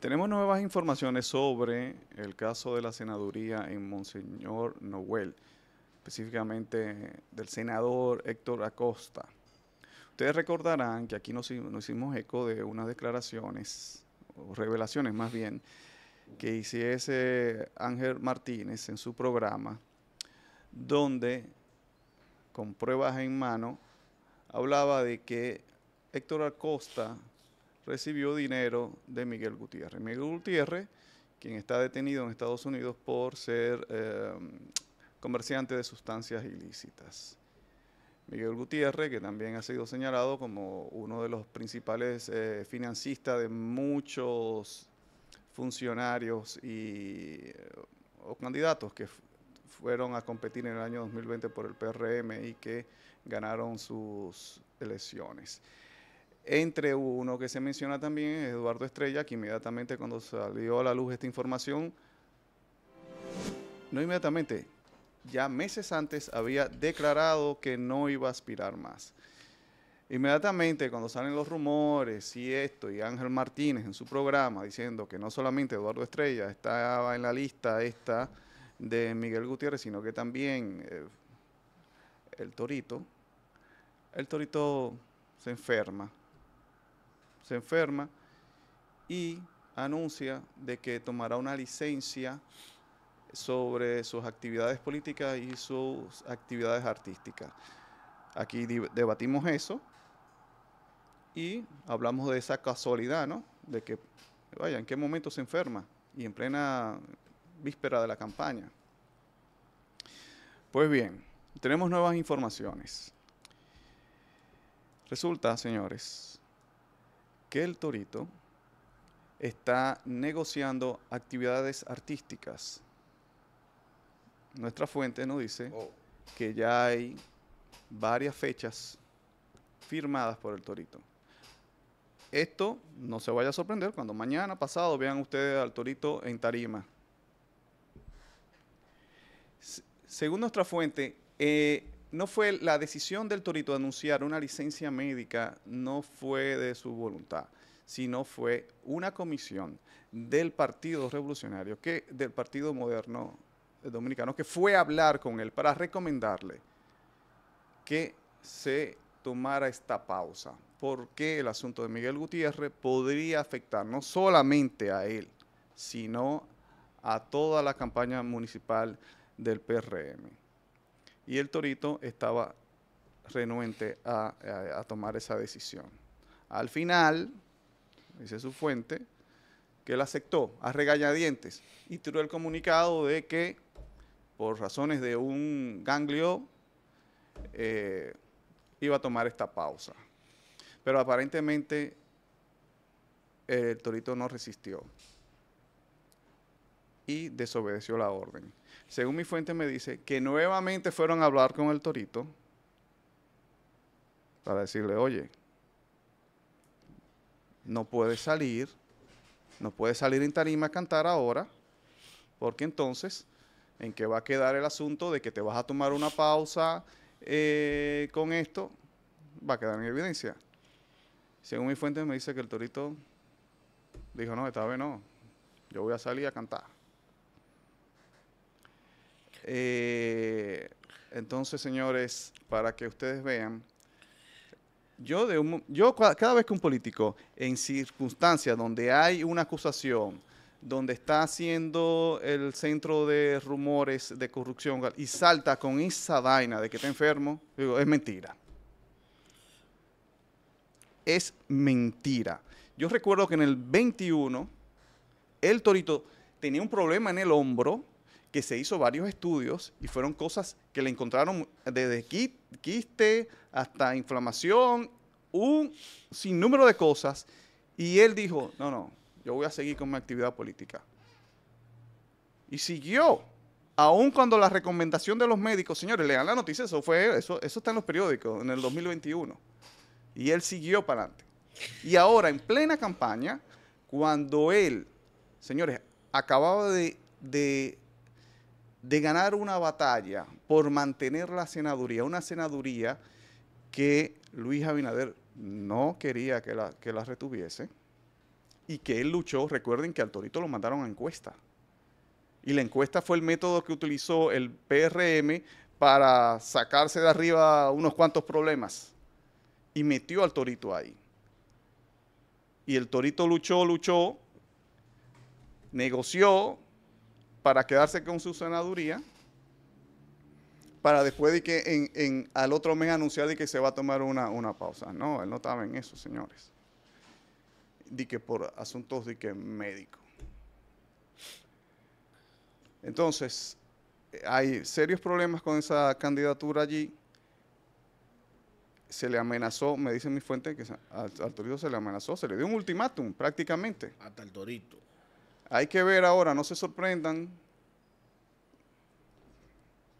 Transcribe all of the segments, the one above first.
Tenemos nuevas informaciones sobre el caso de la senaduría en Monseñor Noel, específicamente del senador Héctor Acosta. Ustedes recordarán que aquí nos, hicimos eco de unas declaraciones, o revelaciones más bien, que hiciese Ángel Martínez en su programa, donde, con pruebas en mano, hablaba de que Héctor Acosta recibió dinero de Miguel Gutiérrez. Miguel Gutiérrez, quien está detenido en Estados Unidos por ser em, comerciante de sustancias ilícitas. Miguel Gutiérrez, que también ha sido señalado como uno de los principales eh, financiistas de muchos funcionarios y, eh, o candidatos que fueron a competir en el año 2020 por el PRM y que ganaron sus elecciones. Entre uno que se menciona también es Eduardo Estrella, que inmediatamente cuando salió a la luz esta información, no inmediatamente, ya meses antes había declarado que no iba a aspirar más. Inmediatamente cuando salen los rumores y esto, y Ángel Martínez en su programa diciendo que no solamente Eduardo Estrella estaba en la lista esta de Miguel Gutiérrez, sino que también eh, el Torito, el Torito se enferma se enferma y anuncia de que tomará una licencia sobre sus actividades políticas y sus actividades artísticas. Aquí debatimos eso y hablamos de esa casualidad, ¿no? De que, vaya, ¿en qué momento se enferma? Y en plena víspera de la campaña. Pues bien, tenemos nuevas informaciones. Resulta, señores, que el torito está negociando actividades artísticas. Nuestra fuente nos dice oh. que ya hay varias fechas firmadas por el torito. Esto no se vaya a sorprender cuando mañana pasado vean ustedes al torito en tarima. según nuestra fuente, eh, no fue la decisión del Torito de anunciar una licencia médica, no fue de su voluntad, sino fue una comisión del Partido Revolucionario, que del Partido Moderno Dominicano, que fue a hablar con él para recomendarle que se tomara esta pausa, porque el asunto de Miguel Gutiérrez podría afectar no solamente a él, sino a toda la campaña municipal del PRM y el torito estaba renuente a, tomar esa decisión. Al final, dice su fuente, que él aceptó a regañadientes y tuvo el comunicado de que por razones de un ganglio eh, iba a tomar esta pausa. Pero aparentemente el torito no resistió desobedeció la orden. Según mi fuente me dice que nuevamente fueron a hablar con el torito para decirle, oye, no puedes salir, no puedes salir en tarima a cantar ahora, porque entonces, ¿en qué va a quedar el asunto de que te vas a tomar una pausa eh, con esto? Va a quedar en evidencia. Según mi fuente me dice que el torito dijo, no, esta vez no, yo voy a salir a cantar. Eh, entonces, señores, para que ustedes vean, yo, de cada vez que un político en circunstancias donde hay una acusación, donde está haciendo el centro de rumores de corrupción y salta con esa vaina de que está enfermo, digo, es mentira. Es mentira. Yo recuerdo que en el 21, el Torito tenía un problema en el hombro que se hizo varios estudios y fueron cosas que le encontraron desde quiste hasta inflamación, un sinnúmero de cosas. Y él dijo, no, no, yo voy a seguir con mi actividad política. Y siguió, aun cuando la recomendación de los médicos, señores, lean la noticia, eso, fue, eso, eso está en los periódicos, en el 2021. Y él siguió para adelante. Y ahora, en plena campaña, cuando él, señores, acababa de de ganar una batalla por mantener la senaduría, una senaduría que Luis Abinader no quería que la, que la retuviese y que él luchó. Recuerden que al Torito lo mandaron a encuesta. Y la encuesta fue el método que utilizó el PRM para sacarse de arriba unos cuantos problemas. Y metió al Torito ahí. Y el Torito luchó, luchó, negoció, para quedarse con su senaduría, para después de que en, al otro mes anunciar de que se va a tomar una, una pausa. No, él no estaba en eso, señores. de que por asuntos de que médico. Entonces, hay serios problemas con esa candidatura allí. Se le amenazó, me dice mi fuente, que al, al Torito se le amenazó, se le dio un ultimátum prácticamente. Hasta el Torito. Hay que ver ahora, no se sorprendan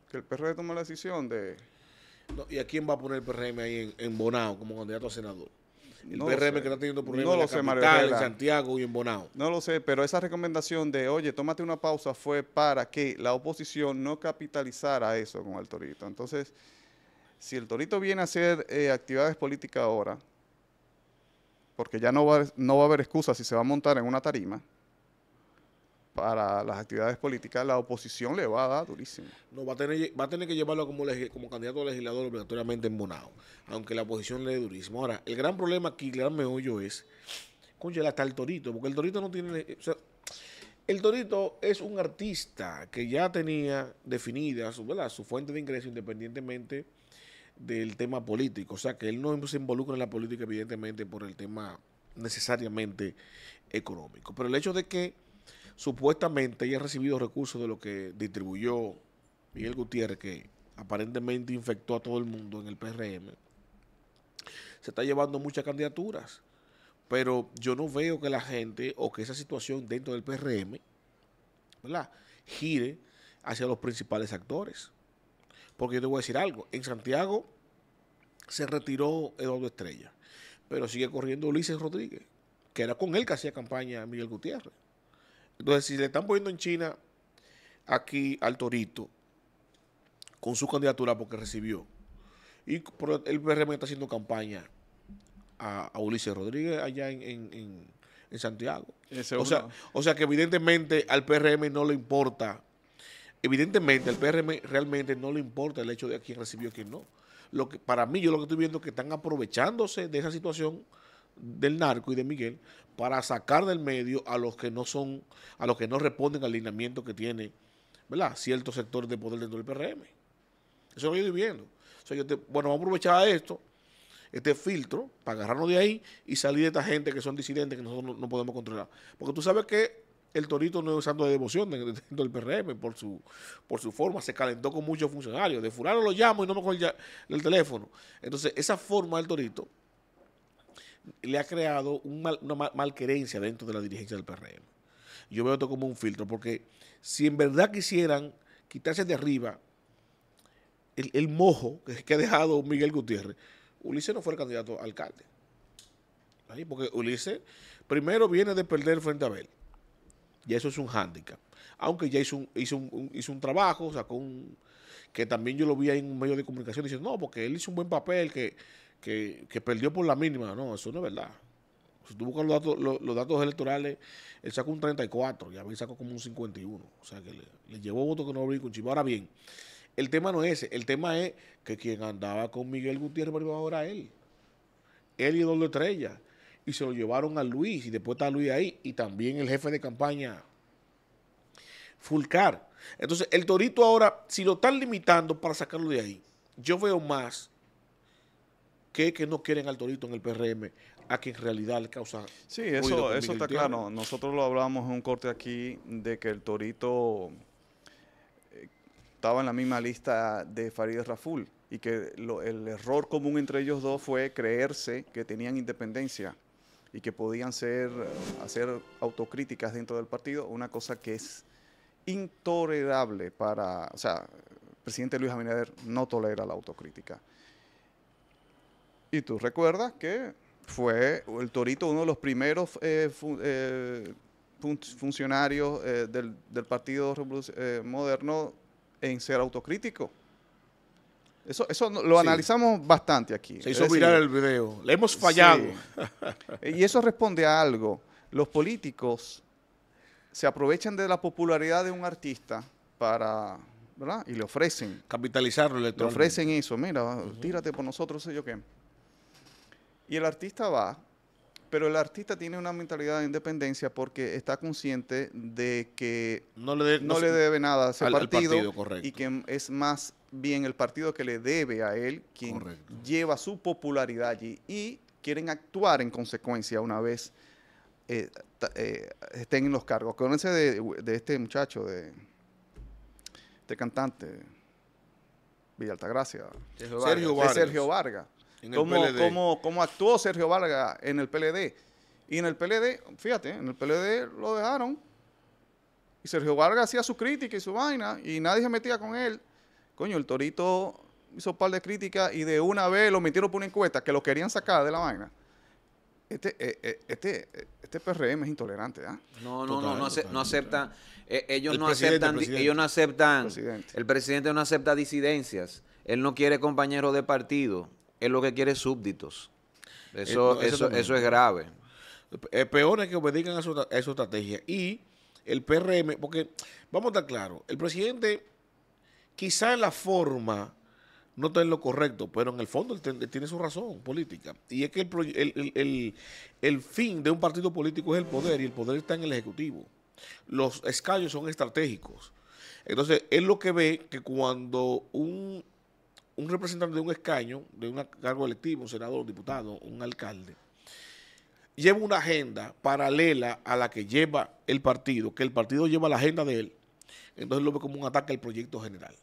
que el PRD e toma la decisión de... ¿Y a quién va a poner el PRM ahí en, Bonao como candidato a senador? El no PRM que está teniendo problemas en, Santiago y en Bonao. No lo sé, pero esa recomendación de, oye, tómate una pausa fue para que la oposición no capitalizara eso con el Torito. Entonces, si el Torito viene a hacer eh, actividades políticas ahora, porque ya no va, no va a haber excusa si se va a montar en una tarima, para las actividades políticas, la oposición le va a dar durísimo. No, va a tener, va a tener que llevarlo como, como candidato a legislador obligatoriamente en aunque la oposición le dé durísimo. Ahora, el gran problema aquí, claro, me meollo es, conchela, hasta el torito, porque el torito no tiene... Eh, el Torito es un artista que ya tenía definida su, su fuente de ingreso independientemente del tema político. O sea, que él no se involucra en la política evidentemente por el tema necesariamente económico. Pero el hecho de que Supuestamente ella ha recibido recursos de lo que distribuyó Miguel Gutiérrez, que aparentemente infectó a todo el mundo en el PRM. Se está llevando muchas candidaturas, pero yo no veo que la gente o que esa situación dentro del PRM gire hacia los principales actores. Porque yo te voy a decir algo, en Santiago se retiró Eduardo Estrella, pero sigue corriendo Ulises Rodríguez, que era con él que hacía campaña Miguel Gutiérrez. Entonces, si le están poniendo en China aquí al Torito con su candidatura porque recibió, y el PRM está haciendo campaña a, a Ulises Rodríguez allá en, Santiago. O sea, o sea que evidentemente al PRM no le importa evidentemente al PRM realmente no le importa el hecho de quién recibió y quién no. Lo que, para mí, yo lo que estoy viendo es que están aprovechándose de esa situación del narco y de Miguel para sacar del medio a los que no son, a los que no responden al alineamiento que tiene, ¿verdad? Ciertos sectores de poder dentro del PRM. Eso lo estoy viendo. yo bueno, vamos a aprovechar esto, este filtro, para agarrarnos de ahí y salir de esta gente que son disidentes que nosotros no, podemos controlar. Porque tú sabes que el Torito no es usando de devoción dentro del PRM por su, por su forma, se calentó con muchos funcionarios. De fulano lo llamo y no me coge el teléfono. Entonces, esa forma del Torito le ha creado una malquerencia dentro de la dirigencia del PRM. Yo veo esto como un filtro, porque si en verdad quisieran quitarse de arriba el, mojo que, ha dejado Miguel Gutiérrez, Ulises no fue el candidato a alcalde. Porque Ulises primero viene de perder frente a Abel. Y eso es un hándicap. Aunque ya hizo un, hizo hizo un trabajo, sacó un, que también yo lo vi en un medio de comunicación diciendo, no, porque él hizo un buen papel, que que, perdió por la mínima. No, eso no es verdad. Si tú buscas los datos, electorales, él sacó un 34 y a mí sacó como un 51. O sea que le, llevó voto que no abrió con Ahora bien, el tema no es ese. El tema es que quien andaba con Miguel Gutiérrez por ahora era él. Él y Eduardo Estrella. Y se lo llevaron a Luis y después está Luis ahí. Y también el jefe de campaña, Fulcar. Entonces, el Torito ahora, si lo están limitando para sacarlo de ahí, yo veo más que, que no quieren al Torito en el PRM, a que en realidad le causa. Sí, eso, eso está claro. Nosotros lo hablábamos en un corte aquí de que el Torito eh, estaba en la misma lista de Farideh Raful y que el error común entre ellos dos fue creerse que tenían independencia y que podían ser, hacer autocríticas dentro del partido, una cosa que es intolerable para, o sea, el presidente Luis Abinader no tolera la autocrítica. Y tú recuerdas que fue el Torito uno de los primeros eh, eh, funcionarios eh, del, Partido Moderno en ser autocrítico. Eso, eso lo analizamos bastante aquí. Se hizo mirar el video. Le hemos fallado. y eso responde a algo. Los políticos se aprovechan de la popularidad de un artista para ¿verdad? Y le ofrecen. Capitalizarlo Le ofrecen eso. Mira, tírate por nosotros, sé yo qué. Y el artista va, pero el artista tiene una mentalidad de independencia porque está consciente de que no le, no le debe nada a ese al, partido, y que es más bien el partido que le debe a él quien lleva su popularidad allí y quieren actuar en consecuencia una vez eh, eh, estén en los cargos. Acuérdense de, este muchacho, de este cantante, Villa Altagracia, Sergio Vargas cómo, cómo, actuó Sergio Vargas en el PLD. Y en el PLD, fíjate, en el PLD lo dejaron. Y Sergio Vargas hacía su crítica y su vaina y nadie se metía con él. Coño, el Torito hizo un par de críticas y de una vez lo metieron por una encuesta que lo querían sacar de la vaina. Este, eh, eh, este, este PRM es intolerante, ¿ah? No, no, no, no, eh, ellos, no no aceptan, ellos no aceptan, el presidente no acepta disidencias, él no quiere compañeros de partido, es lo que quiere súbditos. Eso, eh, eso, es grave. Eh, peor es que obedezcan a su, estrategia. Y el PRM, porque vamos a estar claros, el presidente quizá en la forma no está en lo correcto, pero en el fondo tiene su razón política. Y es que el, el, fin de un partido político es el poder y el poder está en el Ejecutivo. Los escaños son estratégicos. Entonces, es lo que ve que cuando un un representante de un escaño, de un cargo electivo, un senador, un diputado, un alcalde, lleva una agenda paralela a la que lleva el partido, que el partido lleva la agenda de él, entonces lo ve como un ataque al proyecto general.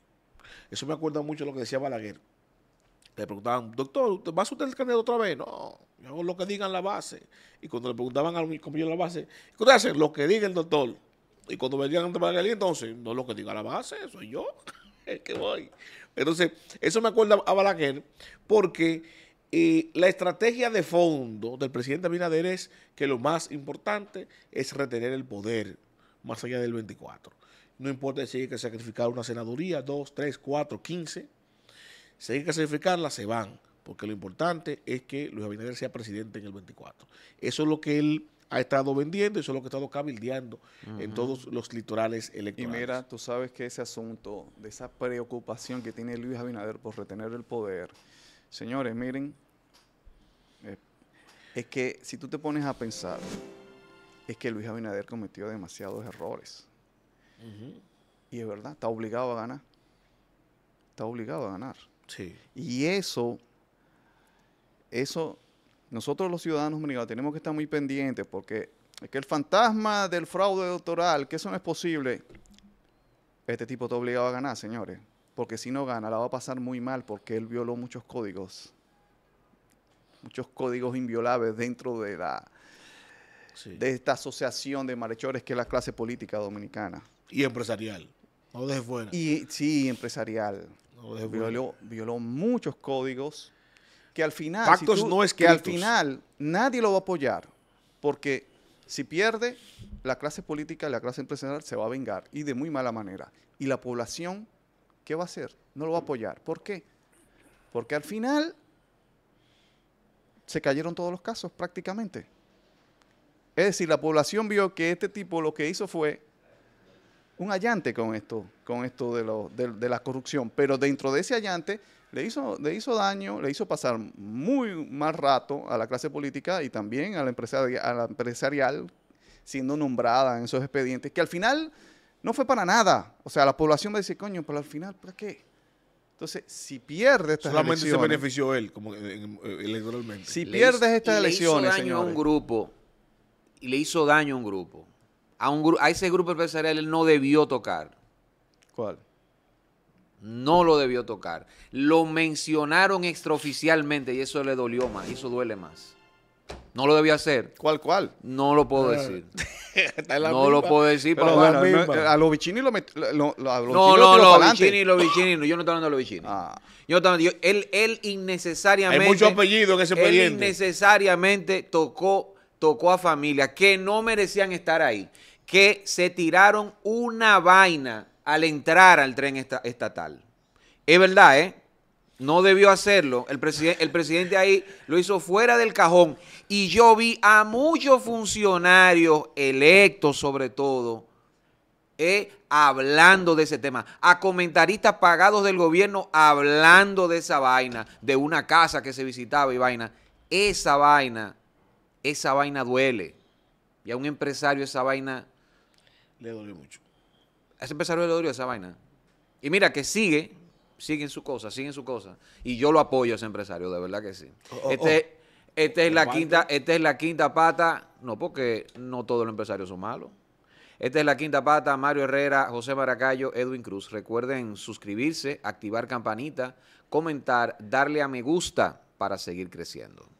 Eso me acuerda mucho de lo que decía Balaguer. Le preguntaban, doctor, ¿va a usted el candidato otra vez? No, yo hago lo que digan la base. Y cuando le preguntaban a mis compañeros de la base, ¿qué usted hace? Lo que diga el doctor. Y cuando venían ante Balaguer, entonces, no lo que diga la base, soy yo, es que voy. Entonces, eso me acuerda a Balaguer porque eh, la estrategia de fondo del presidente Abinader es que lo más importante es retener el poder más allá del 24. No importa si hay que sacrificar una senaduría, dos, tres, cuatro, quince, Si hay que sacrificarla, se van. Porque lo importante es que Luis Abinader sea presidente en el 24. Eso es lo que él ha estado vendiendo y es lo que ha estado cabildeando en todos los litorales electorales. Y mira, tú sabes que ese asunto de esa preocupación que tiene Luis Abinader por retener el poder, señores, miren, eh, es que si tú te pones a pensar, es que Luis Abinader cometió demasiados errores. Y es verdad, está obligado a ganar. Está obligado a ganar. Sí. Y eso, eso nosotros los ciudadanos dominicanos tenemos que estar muy pendientes porque es que el fantasma del fraude doctoral, que eso no es posible, este tipo está obligado a ganar, señores. Porque si no gana, la va a pasar muy mal porque él violó muchos códigos. Muchos códigos inviolables dentro de la de esta asociación de malhechores que es la clase política dominicana. Y empresarial. No dejes fuera. Y sí, empresarial. No violó, violó muchos códigos que al final... no Que al final nadie lo va a apoyar, porque si pierde, la clase política la clase empresarial se va a vengar, y de muy mala manera. Y la población, ¿qué va a hacer? No lo va a apoyar. ¿Por qué? Porque al final se cayeron todos los casos prácticamente. Es decir, la población vio que este tipo lo que hizo fue un allante con esto, con esto de, de, la corrupción. Pero dentro de ese allante le hizo, le hizo daño, le hizo pasar muy mal rato a la clase política y también a la, a la empresarial siendo nombrada en esos expedientes, que al final no fue para nada. O sea, la población va a decir, coño, pero al final, ¿para qué? Entonces, si pierde estas elecciones... Solamente se benefició él, como eh, electoralmente. Si pierdes estas elecciones, Le hizo daño a un grupo. Y le hizo daño a un grupo. A, un, a ese grupo empresarial él no debió tocar. ¿Cuál? No lo debió tocar. Lo mencionaron extraoficialmente y eso le dolió más, y eso duele más. No lo debió hacer. ¿Cuál, cuál? No lo puedo eh. decir. no lo puedo decir, pero a los bichini lo, metieron. No, no, los bichini, no, yo no estoy hablando de los bichini. Ah. Yo, él, él innecesariamente Hay muchos apellidos ese expediente. Él innecesariamente tocó tocó a familias que no merecían estar ahí, que se tiraron una vaina al entrar al tren estatal. Es verdad, ¿eh? No debió hacerlo. El, el presidente ahí lo hizo fuera del cajón. Y yo vi a muchos funcionarios electos, sobre todo, eh, hablando de ese tema, a comentaristas pagados del gobierno hablando de esa vaina, de una casa que se visitaba y vaina. Esa vaina, esa vaina duele. Y a un empresario esa vaina... Le duele mucho ese empresario le dolió esa vaina. Y mira que sigue, sigue en su cosa, sigue en su cosa. Y yo lo apoyo a ese empresario, de verdad que sí. Oh, oh, oh. Este, este, es la quinta, esta es la quinta pata, no porque no todos los empresarios son malos. Esta es la quinta pata, Mario Herrera, José Maracayo, Edwin Cruz. Recuerden suscribirse, activar campanita, comentar, darle a me gusta para seguir creciendo.